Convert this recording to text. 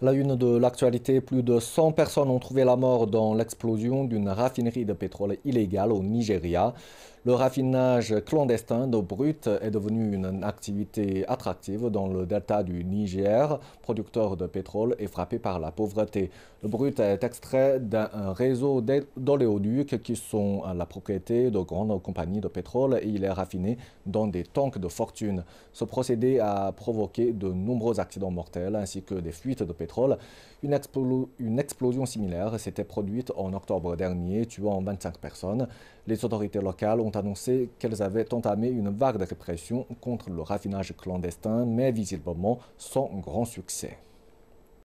La une de l'actualité, plus de 100 personnes ont trouvé la mort dans l'explosion d'une raffinerie de pétrole illégale au Nigeria. Le raffinage clandestin de brut est devenu une activité attractive dans le delta du Niger, producteur de pétrole et frappé par la pauvreté. Le brut est extrait d'un réseau d'oléoducs qui sont la propriété de grandes compagnies de pétrole et il est raffiné dans des tanks de fortune. Ce procédé a provoqué de nombreux accidents mortels ainsi que des fuites de pétrole une, une explosion similaire s'était produite en octobre dernier, tuant 25 personnes. Les autorités locales ont annoncé qu'elles avaient entamé une vague de répression contre le raffinage clandestin, mais visiblement sans grand succès.